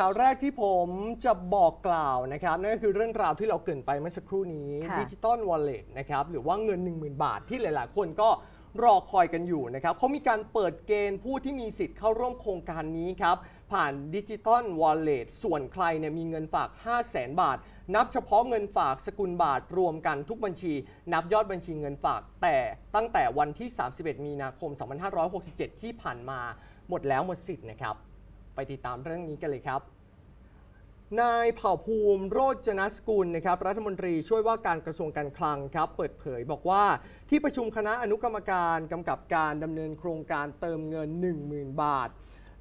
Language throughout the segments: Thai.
ข่าวแรกที่ผมจะบอกกล่าวนะครับ นั่นก็คือเรื่องราวที่เราเกินไปเมื่อสักครู่นี้ดิจิตอลวอลเล็ตนะครับ หรือว่าเงิน 10,000 บาทที่หลายๆ คนก็รอคอยกันอยู่นะครับเขามีการเปิดเกณฑ์ผู้ที่มีสิทธิ์เข้าร่วมโครงการนี้ครับ ผ่านดิจิตอลวอลเล็ตส่วนใครเนี่ยมีเงินฝาก 5 0 0แสนบาท นับเฉพาะเงินฝากสกุลบาท รวมกันทุกบัญชี นับยอดบัญชีเงินฝาก แต่ตั้งแต่วันที่ 31 มีนาคม 2567 ที่ผ่านมาหมดแล้วหมดสิทธิ์นะครับไปติดตามเรื่องนี้กันเลยครับ นายเผ่าภูมิโรจนสกุลนะครับรัฐมนตรีช่วยว่าการกระทรวงการคลังครับ เปิดเผยบอกว่าที่ประชุมคณะอนุกรรมการกำกับการดำเนินโครงการเติมเงิน 10,000 บาท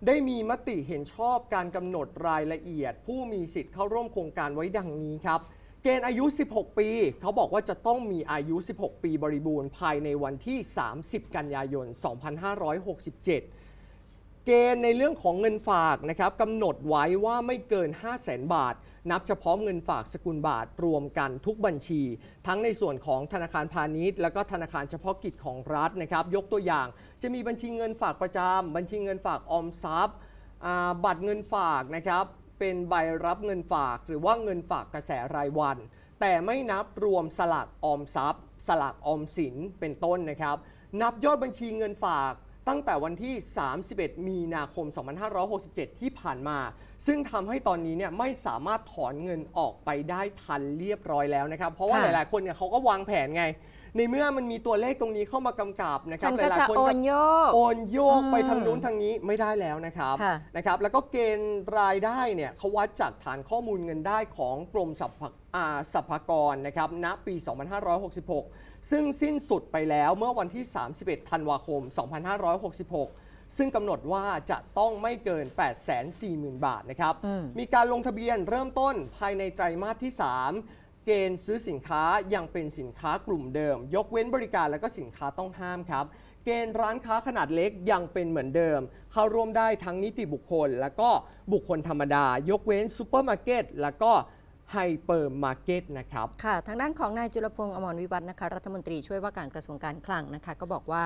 ได้มีมติเห็นชอบการกำหนดรายละเอียด ผู้มีสิทธิ์เข้าร่วมโครงการไว้ดังนี้ครับ เกณฑ์อายุ 16 ปี เขาบอกว่าจะต้องมีอายุ 16 ปีบริบูรณ์ภายในวันที่ 30 กันยายน 2567เกณฑ์ในเรื่องของเงินฝากนะครับกำหนดไว้ว่าไม่เกิน 5 0 0แสนบาท นับเฉพาะเงินฝากสกุลบาทรวมกันทุกบัญชี ทั้งในส่วนของธนาคารพาณิชย์ และก็ธนาคารเฉพาะกิจของรัฐนะครับยกตัวอย่างจะมีบัญชีเงินฝากประจำ บัญชีเงินฝากออมทรัพย์บัตรเงินฝากนะครับเป็นใบรับเงินฝาก หรือว่าเงินฝากกระแสรายวัน แต่ไม่นับรวมสลากออมทรัพย์ สลากออมสินเป็นต้นนะครับนับยอดบัญชีเงินฝากตั้งแต่วันที่ 31 มีนาคม 2567 ที่ผ่านมา ซึ่งทำให้ตอนนี้เนี่ยไม่สามารถถอนเงินออกไปได้ทันเรียบร้อยแล้วนะครับ เพราะว่าหลายๆคนเนี่ยเขาก็วางแผนไงในเมื่อมันมีตัวเลขตรงนี้เข้ามากำกับนะครับหลาย็จโอนโยกโอนโยกไปทางนู้นทางนี้ไม่ได้แล้วนะครับนะครับ แล้วก็เกณฑ์รายได้เนี่ยเขาวัดจากฐานข้อมูลเงินได้ของกรมสรรพาสรรพากรนะครับณปี 2566 ซึ่งสิ้นสุดไปแล้วเมื่อวันที่ 31 ธันวาคม 2566 ซึ่งกำหนดว่าจะต้องไม่เกิน 840,000 บาทนะครับมมีการลงทะเบียนเริ่มต้นภายในไตรมาสที่ 3เกณฑ์ซื้อสินค้ายังเป็นสินค้ากลุ่มเดิม ยกเว้นบริการและก็สินค้าต้องห้ามครับ เกณฑ์ร้านค้าขนาดเล็กยังเป็นเหมือนเดิม เข้าร่วมได้ทั้งนิติบุคคล และก็บุคคลธรรมดา ยกเว้นซูเปอร์มาร์เก็ตและก็ไฮเปอร์มาร์เก็ตนะครับค่ะทางด้านของนายจุลพงศ์อมรวิวัฒนะคะรัฐมนตรีช่วยว่าการกระทรวงการคลังนะคะก็บอกว่า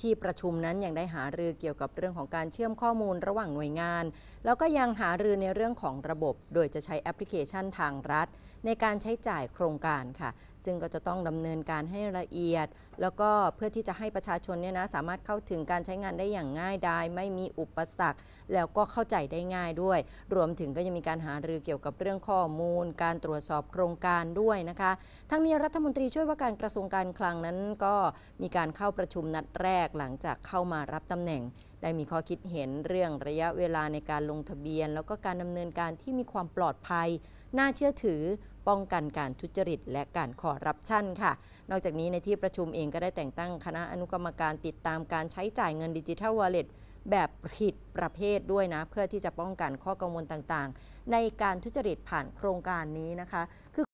ที่ประชุมนั้นยังได้หารือเกี่ยวกับเรื่องของการเชื่อมข้อมูลระหว่างหน่วยงาน แล้วก็ยังหารือในเรื่องของระบบ โดยจะใช้แอปพลิเคชันทางรัฐในการใช้จ่ายโครงการค่ะ ซึ่งก็จะต้องดำเนินการให้ละเอียด แล้วก็เพื่อที่จะให้ประชาชนเนี่ยนะ สามารถเข้าถึงการใช้งานได้อย่างง่ายดาย ไม่มีอุปสรรค แล้วก็เข้าใจได้ง่ายด้วย รวมถึงก็ยังมีการหารือเกี่ยวกับเรื่องข้อมูล การตรวจสอบโครงการด้วยนะคะ ทั้งนี้รัฐมนตรีช่วยว่าการกระทรวงการคลังนั้นก็มีการเข้าประชุมนัดแรกหลังจากเข้ามารับตำแหน่ง ได้มีข้อคิดเห็นเรื่องระยะเวลาในการลงทะเบียน แล้วก็การดำเนินการที่มีความปลอดภัย น่าเชื่อถือป้องกันการทุจริตและการคอรรัปชันค่ะ นอกจากนี้ในที่ประชุมเองก็ได้แต่งตั้งคณะอนุกรรมการติดตามการใช้จ่ายเงินดิจิทัลวอลเล็ตแบบผิดประเภทด้วยนะ เพื่อที่จะป้องกันข้อกังวลต่าง ๆ ในการทุจริตผ่านโครงการนี้นะคะ คือ